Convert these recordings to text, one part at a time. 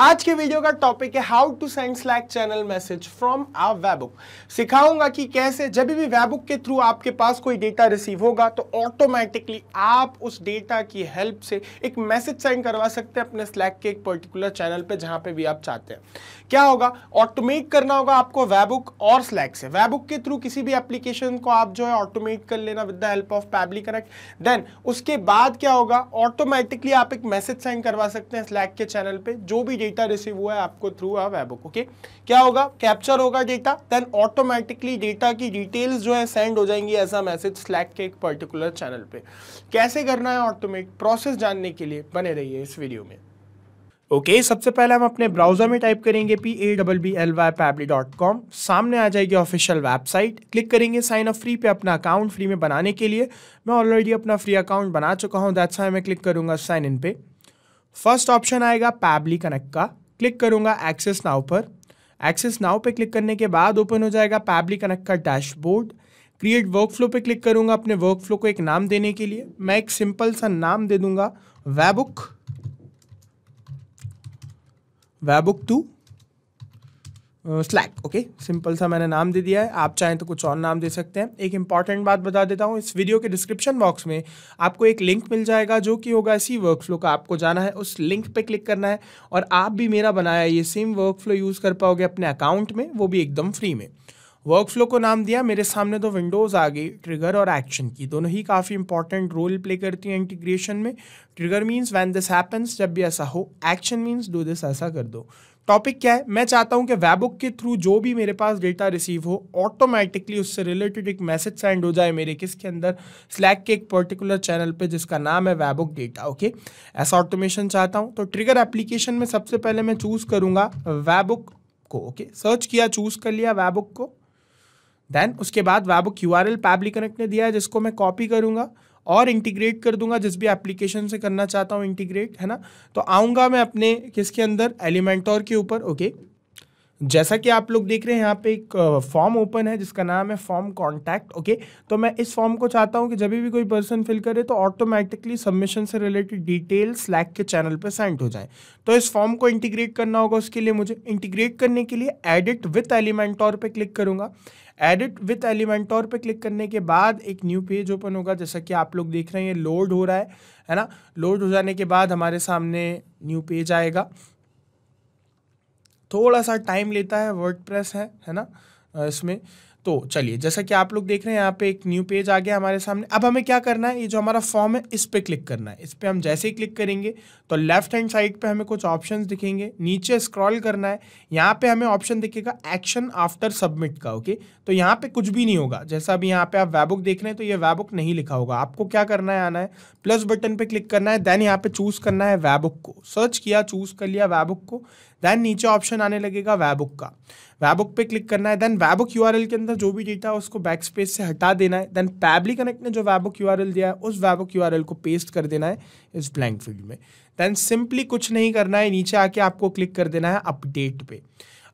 आज के वीडियो का टॉपिक है how to send Slack channel message from a webhook सिखाऊंगा कि कैसे जब भी वेबुक के थ्रू आपके पास कोई डेटा रिसीव होगा तो ऑटोमेटिकली आप उस डेटा की हेल्प से एक मैसेज सेंड करवा सकते हैं अपने स्लैक के एक पर्टिकुलर चैनल पे जहां पे भी आप चाहते हैं क्या होगा ऑटोमेट करना होगा आपको वेबुक और स्लैक से वेबुक के थ्रू किसी भी एप्लीकेशन को आप जो है ऑटोमेट कर लेना with the help of Pabbly Connect then उसके बाद क्या होगा ऑटोमेटिकली आप एक मैसेज सेंड करवा सकते हैं स्लैक के चैनल पर जो भी डेटा रिसीव हुआ है आपको through a webhook okay क्या होगा कैप्चर होगा डेटा देन ऑटोमेटिकली डेटा की डिटेल्स जो है सेंड हो जाएंगी एज अ मैसेज स्लैक के एक पर्टिकुलर चैनल पे कैसे करना है ऑटोमेट प्रोसेस जानने के लिए बने रहिए इस वीडियो में ओके okay, सबसे पहले हम अपने ब्राउजर में टाइप करेंगे P A double B L Y Pabbly dot com सामने आ जाएगी ऑफिशियल वेबसाइट क्लिक करेंगे साइन अप फ्री पे अपना अकाउंट फ्री में बनाने के लिए मैं ऑलरेडी अपना फ्री अकाउंट बना चुका हूँ दैट्स हाई मैं क्लिक करूंगा साइन इन पे फर्स्ट ऑप्शन आएगा पैबली कनेक्ट का क्लिक करूंगा एक्सेस नाव पर एक्सेस नाव पे क्लिक करने के बाद ओपन हो जाएगा पैबली कनेक्ट का डैशबोर्ड क्रिएट वर्कफ्लो पे क्लिक करूंगा अपने वर्कफ्लो को एक नाम देने के लिए मैं एक सिंपल सा नाम दे दूंगा webhook webhook to Slack okay simple सा मैंने नाम दे दिया है आप चाहें तो कुछ और नाम दे सकते हैं एक इंपॉर्टेंट बात बता देता हूँ इस वीडियो के डिस्क्रिप्शन बॉक्स में आपको एक लिंक मिल जाएगा जो कि होगा इसी वर्क फ्लो का आपको जाना है उस लिंक पे क्लिक करना है और आप भी मेरा बनाया ये सेम वर्क फ्लो यूज़ कर पाओगे अपने अकाउंट में वो भी एकदम फ्री में वर्क फ्लो को नाम दिया मेरे सामने तो विंडोज़ आ गई ट्रिगर और एक्शन की दोनों ही काफ़ी इंपॉर्टेंट रोल प्ले करती हैं इंटीग्रेशन में trigger means when this happens जब भी ऐसा हो एक्शन मीन्स डू दिस ऐसा कर दो टॉपिक क्या है मैं चाहता हूं कि वेबुक के थ्रू जो भी मेरे पास डेटा रिसीव हो ऑटोमेटिकली उससे रिलेटेड एक मैसेज सेंड हो जाए मेरे किसके अंदर स्लैक के एक पर्टिकुलर चैनल पे जिसका नाम है वेबुक डेटा ओके ऐसा ऑटोमेशन चाहता हूं तो ट्रिगर एप्लीकेशन में सबसे पहले मैं चूज़ करूंगा वैबुक को ओके सर्च किया चूज़ कर लिया वैबुक को देन उसके बाद वैबुक यू आर एल पब्लिक कनेक्ट ने दिया है जिसको मैं कॉपी करूंगा और इंटीग्रेट कर दूंगा जिस भी एप्लीकेशन से करना चाहता हूँ इंटीग्रेट है ना तो आऊँगा मैं अपने किसके अंदर एलिमेंटोर के ऊपर ओके okay? जैसा कि आप लोग देख रहे हैं यहाँ पे एक फॉर्म ओपन है जिसका नाम है फॉर्म कॉन्टैक्ट ओके तो मैं इस फॉर्म को चाहता हूँ कि जब भी कोई पर्सन फिल करे तो ऑटोमेटिकली सबमिशन से रिलेटेड डिटेल्स स्लैक के चैनल पर सेंड हो जाए तो इस फॉर्म को इंटीग्रेट करना होगा उसके लिए मुझे इंटीग्रेट करने के लिए एडिट विथ एलिमेंटोर पर क्लिक करूंगा एडिट विथ एलिमेंटोर पे क्लिक करने के बाद एक न्यू पेज ओपन होगा जैसा कि आप लोग देख रहे हैं लोड हो रहा है है ना लोड हो जाने के बाद हमारे सामने न्यू पेज आएगा थोड़ा सा टाइम लेता है वर्ड है है ना इसमें तो चलिए जैसा कि आप लोग देख रहे हैं यहाँ पे एक न्यू पेज आ गया हमारे सामने अब हमें क्या करना है ये जो हमारा फॉर्म है इस पर क्लिक करना है इस पर हम जैसे ही क्लिक करेंगे तो लेफ्ट हैंड साइड पे हमें कुछ ऑप्शंस दिखेंगे नीचे स्क्रॉल करना है यहाँ पे हमें ऑप्शन दिखेगा एक्शन आफ्टर सबमिट का ओके तो यहाँ पे कुछ भी नहीं होगा जैसा अभी यहाँ पे आप वैबुक देख रहे हैं तो ये वैबुक नहीं लिखा होगा आपको क्या करना है आना है प्लस बटन पर क्लिक करना है देन यहाँ पे चूज करना है वैबुक को सर्च किया चूज कर लिया वैबुक को देन नीचे ऑप्शन आने लगेगा वैबुक का वैबुक पे क्लिक करना है देन वैबुक यू के अंदर जो भी डेटा है उसको बैक स्पेस से हटा देना है देन पैबली कनेक्ट ने जो वैबुक यू दिया है उस वैबुक यू को पेस्ट कर देना है इस ब्लैंक फील्ड में देन सिंपली कुछ नहीं करना है नीचे आके आपको क्लिक कर देना है अपडेट पे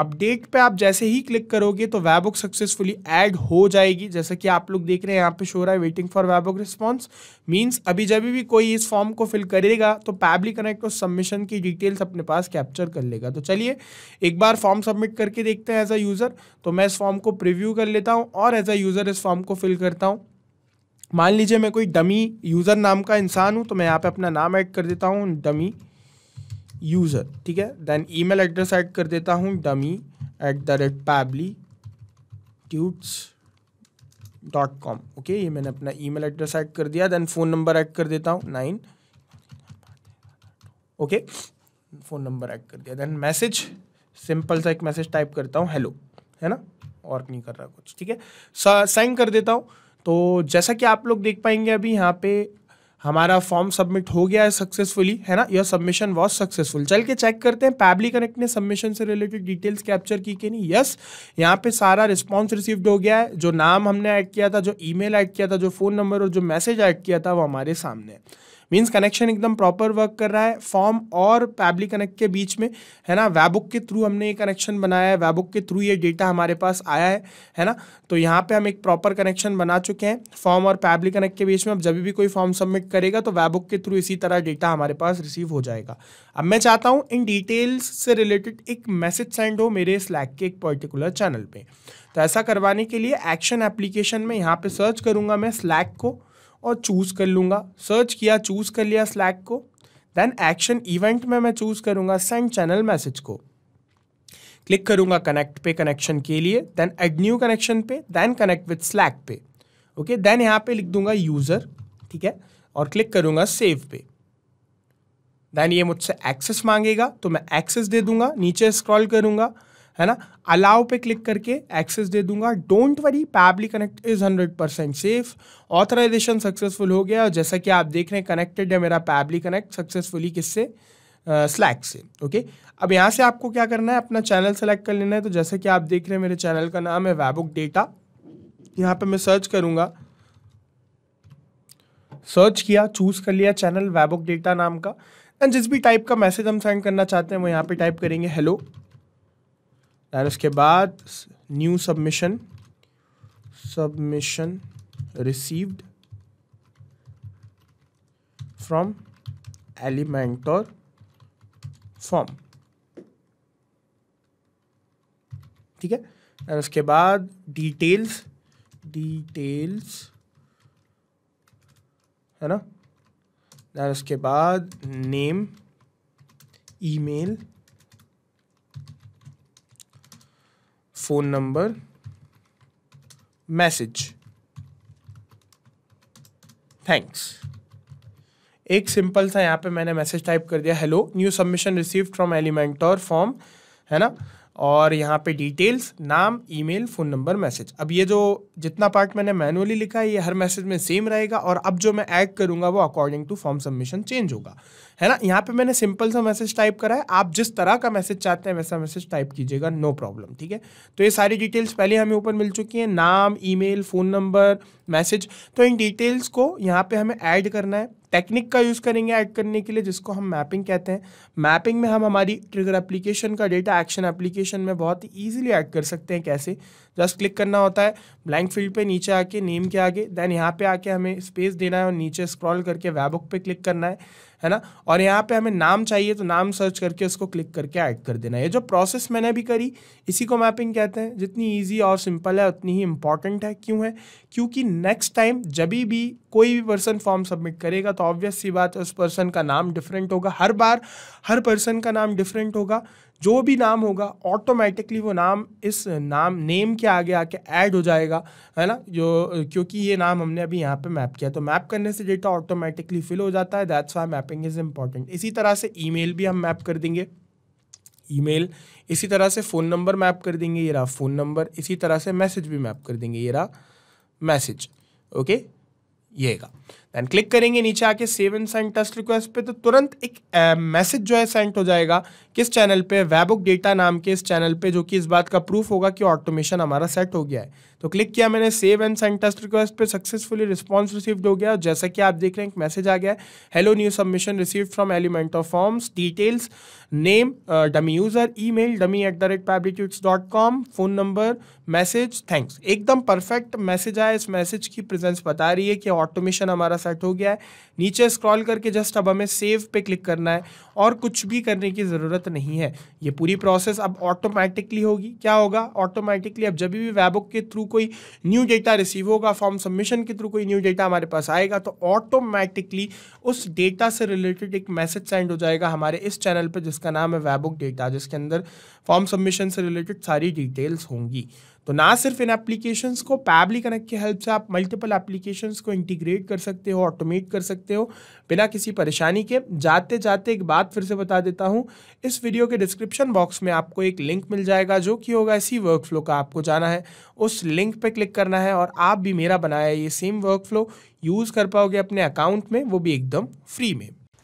अपडेट पे आप जैसे ही क्लिक करोगे तो वैबुक सक्सेसफुली ऐड हो जाएगी जैसे कि आप लोग देख रहे हैं यहाँ पे शो रहा है waiting for webhook response means अभी जब भी कोई इस फॉर्म को फिल करेगा तो पैबली कनेक्ट उस सबमिशन की डिटेल्स अपने पास कैप्चर कर लेगा तो चलिए एक बार फॉर्म सबमिट करके देखते हैं एज अ यूज़र तो मैं इस फॉर्म को प्रिव्यू कर लेता हूँ और एज अ यूज़र इस फॉर्म को फिल करता हूँ मान लीजिए मैं कोई डमी यूज़र नाम का इंसान हूँ तो मैं यहाँ पे अपना नाम ऐड कर देता हूँ डमी यूज़र ठीक है देन ईमेल एड्रेस ऐड कर देता हूँ dummy at the rate Pabbly tuts dot com okay ये मैंने अपना ईमेल एड्रेस ऐड कर दिया देन फ़ोन नंबर ऐड कर देता हूँ nine okay phone number add कर दिया देन मैसेज सिंपल सा एक मैसेज टाइप करता हूँ हेलो है ना और नहीं कर रहा कुछ ठीक है सेंड कर देता हूँ तो जैसा कि आप लोग देख पाएंगे अभी यहाँ पे हमारा फॉर्म सबमिट हो गया है सक्सेसफुली है ना योर सबमिशन वॉज सक्सेसफुल चल के चेक करते हैं पैबली कनेक्ट ने सबमिशन से रिलेटेड डिटेल्स कैप्चर की कि नहीं यस यहाँ पे सारा रिस्पॉन्स रिसीव्ड हो गया है जो नाम हमने ऐड किया था जो ईमेल ऐड किया था जो फ़ोन नंबर और जो मैसेज ऐड किया था वो हमारे सामने है मीन्स कनेक्शन एकदम प्रॉपर वर्क कर रहा है फॉर्म और पैबली कनेक्ट के बीच में है ना वैबुक के थ्रू हमने ये कनेक्शन बनाया है वैबुक के थ्रू ये डेटा हमारे पास आया है है ना तो यहाँ पे हम एक प्रॉपर कनेक्शन बना चुके हैं फॉर्म और पैबली कनेक्ट के बीच में अब जब भी कोई फॉर्म सबमिट करेगा तो वैबुक के थ्रू इसी तरह डेटा हमारे पास रिसीव हो जाएगा अब मैं चाहता हूँ इन डिटेल्स से रिलेटेड एक मैसेज सेंड हो मेरे स्लैक के एक पर्टिकुलर चैनल पर तो ऐसा करवाने के लिए एक्शन एप्लीकेशन में यहाँ पर सर्च करूँगा मैं स्लैक को और चूज़ कर लूँगा सर्च किया चूज़ कर लिया स्लैक को देन एक्शन इवेंट में मैं चूज़ करूँगा सेंड चैनल मैसेज को क्लिक करूँगा कनेक्ट पे कनेक्शन के लिए देन एड न्यू कनेक्शन पे देन कनेक्ट विथ स्लैक पे ओके देन यहाँ पे लिख दूंगा यूज़र ठीक है और क्लिक करूँगा सेव पे देन ये मुझसे एक्सेस मांगेगा तो मैं एक्सेस दे दूंगा नीचे स्क्रॉल करूँगा है ना अलाउ पे क्लिक करके एक्सेस दे दूंगा don't worry Pabbly connect is hundred percent safe authorization successful हो गया और जैसा कि आप देख रहे हैं कनेक्टेड है मेरा पैबली कनेक्ट सक्सेसफुली किससे स्लैक uh, से ओके okay? अब यहाँ से आपको क्या करना है अपना चैनल सेलेक्ट कर लेना है तो जैसे कि आप देख रहे हैं मेरे चैनल का नाम है वैबुक डेटा यहाँ पे मैं सर्च करूँगा सर्च किया चूज़ कर लिया चैनल वैबुक डेटा नाम का एंड जिस भी टाइप का मैसेज हम सेंड करना चाहते हैं वो यहाँ पे टाइप करेंगे हेलो दैन उसके बाद new submission submission received from और फॉर्म ठीक है एंड उसके बाद डिटेल्स डिटेल्स है ना दैन उसके बाद name email phone number message thanks एक सिंपल सा यहाँ पे मैंने मैसेज टाइप कर दिया hello new submission receive from Elementor form है ना और यहाँ पे डिटेल्स नाम ईमेल फ़ोन नंबर मैसेज अब ये जो जितना पार्ट मैंने मैनुअली लिखा है ये हर मैसेज में सेम रहेगा और अब जो मैं ऐड करूँगा वो according to form submission change होगा है ना यहाँ पे मैंने सिंपल सा मैसेज टाइप करा है आप जिस तरह का मैसेज चाहते हैं वैसा मैसेज टाइप कीजिएगा नो प्रॉब्लम ठीक है तो ये सारी डिटेल्स पहले हमें ऊपर मिल चुकी हैं नाम ई फ़ोन नंबर मैसेज तो इन डिटेल्स को यहाँ पर हमें ऐड करना है टेक्निक का यूज़ करेंगे ऐड करने के लिए जिसको हम मैपिंग कहते हैं मैपिंग में हम हमारी ट्रिगर एप्लीकेशन का डेटा एक्शन एप्लीकेशन में बहुत ही ईजिली ऐड कर सकते हैं कैसे जस्ट क्लिक करना होता है ब्लैंक फील्ड पे नीचे आके नेम के आगे देन यहाँ पे आके हमें स्पेस देना है और नीचे स्क्रॉल करके वेबुक पे क्लिक करना है है ना और यहाँ पे हमें नाम चाहिए तो नाम सर्च करके उसको क्लिक करके ऐड कर देना ये जो प्रोसेस मैंने भी करी इसी को मैपिंग कहते हैं जितनी ईजी और सिंपल है उतनी ही इंपॉर्टेंट है क्यों है क्योंकि नेक्स्ट टाइम जब भी कोई भी पर्सन फॉर्म सबमिट करेगा तो ऑब्वियस सी बात है उस पर्सन का नाम डिफरेंट होगा हर बार हर पर्सन का नाम डिफरेंट होगा जो भी नाम होगा ऑटोमेटिकली वो नाम इस नाम नेम के आगे आके ऐड हो जाएगा है ना जो क्योंकि ये नाम हमने अभी यहाँ पे मैप किया तो मैप करने से डेटा ऑटोमेटिकली फिल हो जाता है that's why mapping is important इसी तरह से ईमेल भी हम मैप कर देंगे ईमेल इसी तरह से फ़ोन नंबर मैप कर देंगे ये रहा फ़ोन नंबर इसी तरह से मैसेज भी मैप कर देंगे ये रहा मैसेज ओके येगा देन क्लिक करेंगे नीचे आके save and send test request पे तो तुरंत एक मैसेज uh, जो है सेंड हो जाएगा किस चैनल पे वेबुक डेटा नाम के इस चैनल पे जो कि इस बात का प्रूफ होगा कि ऑटोमेशन हमारा सेट हो गया है तो क्लिक किया मैंने save and send test request पे सक्सेसफुली रिस्पॉन्स रिसीव्ड हो गया जैसा कि आप देख रहे हैं एक मैसेज आ गया hello new submission receive from element of forms details name dummy user email dummy at the rate पैब्लिट्यूड्स dot com phone number message thanks एकदम परफेक्ट मैसेज आया इस मैसेज की प्रेजेंस बता रही है कि ऑटोमेशन हमारा सेट हो गया है नीचे स्क्रॉल करके जस्ट अब हमें सेव पे क्लिक करना है और कुछ भी करने की ज़रूरत नहीं है ये पूरी प्रोसेस अब ऑटोमेटिकली होगी क्या होगा ऑटोमेटिकली अब जब भी वेबुक के थ्रू कोई न्यू डेटा रिसीव होगा फॉर्म सबमिशन के थ्रू कोई न्यू डेटा हमारे पास आएगा तो ऑटोमेटिकली उस डेटा से रिलेटेड एक मैसेज सेंड हो जाएगा हमारे इस चैनल पर जिसका नाम है वेबुक डेटा जिसके अंदर फॉर्म सबमिशन से रिलेटेड सारी डिटेल्स होंगी तो ना सिर्फ इन एप्लीकेशंस को पैबली कनेक्ट की हेल्प से आप मल्टीपल एप्लीकेशंस को इंटीग्रेट कर सकते हो ऑटोमेट कर सकते हो बिना किसी परेशानी के जाते जाते एक बात फिर से बता देता हूँ इस वीडियो के डिस्क्रिप्शन बॉक्स में आपको एक लिंक मिल जाएगा जो कि होगा इसी फ्लो का आपको जाना है उस लिंक पर क्लिक करना है और आप भी मेरा बनाया ये सेम फ्लो यूज़ कर पाओगे अपने अकाउंट में वो भी एकदम फ्री में